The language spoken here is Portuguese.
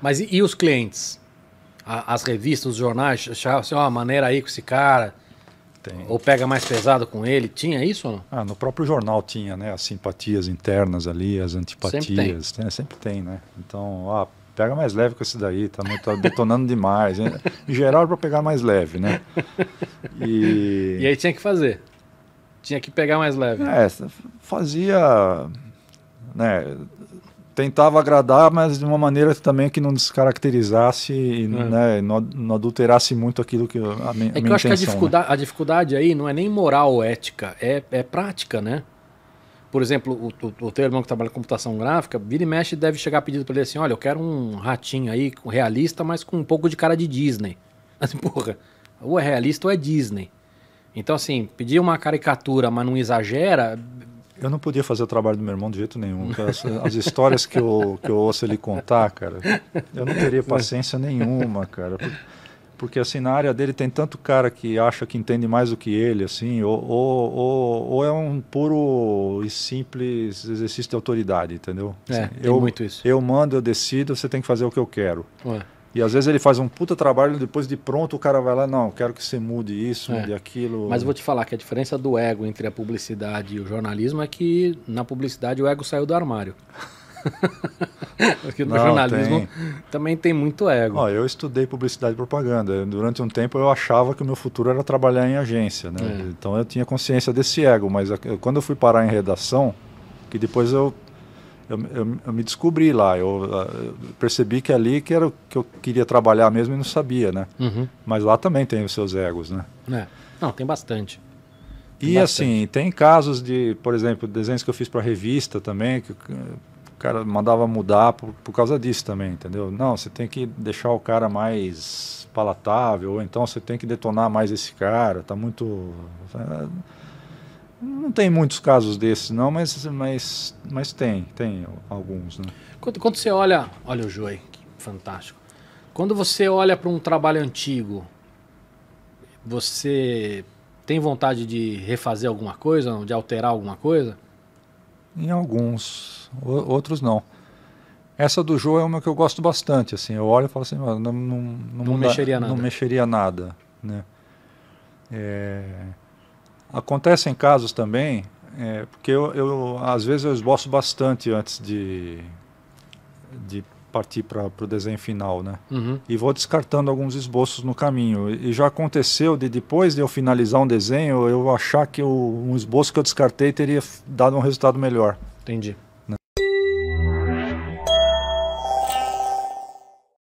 Mas e, e os clientes? A, as revistas, os jornais, achavam assim, ó, oh, maneira aí com esse cara. Tem. Ou pega mais pesado com ele? Tinha isso ou não? Ah, no próprio jornal tinha, né? As simpatias internas ali, as antipatias. Sempre tem, tem né? sempre tem né? Então, ah, pega mais leve com esse daí, tá muito tá detonando demais. né? Em geral, é para pegar mais leve, né? E... e aí tinha que fazer. Tinha que pegar mais leve. É, fazia. Né, tentava agradar, mas de uma maneira também que não descaracterizasse e é. né, não, não, adulterasse muito aquilo que a, minha, é que eu intenção, acho que a né? dificuldade, né? a dificuldade aí não é nem moral ou ética, é, é prática, né? Por exemplo, o, o, o teu irmão que trabalha com computação gráfica, vira e mexe deve chegar pedido para ele assim, olha, eu quero um ratinho aí realista, mas com um pouco de cara de Disney. Assim, porra, ou é realista ou é Disney. Então, assim, pedir uma caricatura, mas não exagera, eu não podia fazer o trabalho do meu irmão de jeito nenhum. As, as, histórias que eu, que eu ouço ele contar, cara, eu não teria paciência nenhuma, cara. Porque, porque, assim, na área dele tem tanto cara que acha que entende mais do que ele, assim, ou, ou, ou, ou é um puro e simples exercício de autoridade, entendeu? É, assim, é, eu, muito isso. Eu mando, eu decido, você tem que fazer o que eu quero. Ué. E às vezes ele faz um puta trabalho, depois de pronto o cara vai lá, não, quero que você mude isso, é. mude aquilo. Mas vou te falar que a diferença do ego entre a publicidade e o jornalismo é que na publicidade o ego saiu do armário. Porque no não, jornalismo tem. também tem muito ego. Ó, eu estudei publicidade e propaganda. Durante um tempo eu achava que o meu futuro era trabalhar em agência. Né? É. Então eu tinha consciência desse ego, mas quando eu fui parar em redação, que depois eu eu, eu, eu me descobri lá. Eu, eu, ah, percebi que ali que era o que eu queria trabalhar mesmo e não sabia, né? Uhum. Mas lá também tem os seus egos, né? É. Não, tem bastante. Tem e bastante. assim, tem casos de, por exemplo, desenhos que eu fiz para revista também, que o cara mandava mudar por, por causa disso também, entendeu? Não, você tem que deixar o cara mais palatável, ou então você tem que detonar mais esse cara, tá muito. Não tem muitos casos desses, não, mas, mas, mas tem, tem alguns. Né? Quando, quando você olha. Olha o Joey, que fantástico. Quando você olha para um trabalho antigo, você tem vontade de refazer alguma coisa, de alterar alguma coisa? Em alguns, outros não. Essa do Joe é uma que eu gosto bastante, assim, eu olho e falo assim, não, não, não, não mexeria nada. Não mexeria nada, né? É... Acontecem casos também, é, porque eu, eu, às vezes eu esboço bastante antes de, de partir para o desenho final, né? Uhum. E vou descartando alguns esboços no caminho. E já aconteceu de depois de eu finalizar um desenho, eu achar que eu, um esboço que eu descartei teria dado um resultado melhor. Entendi.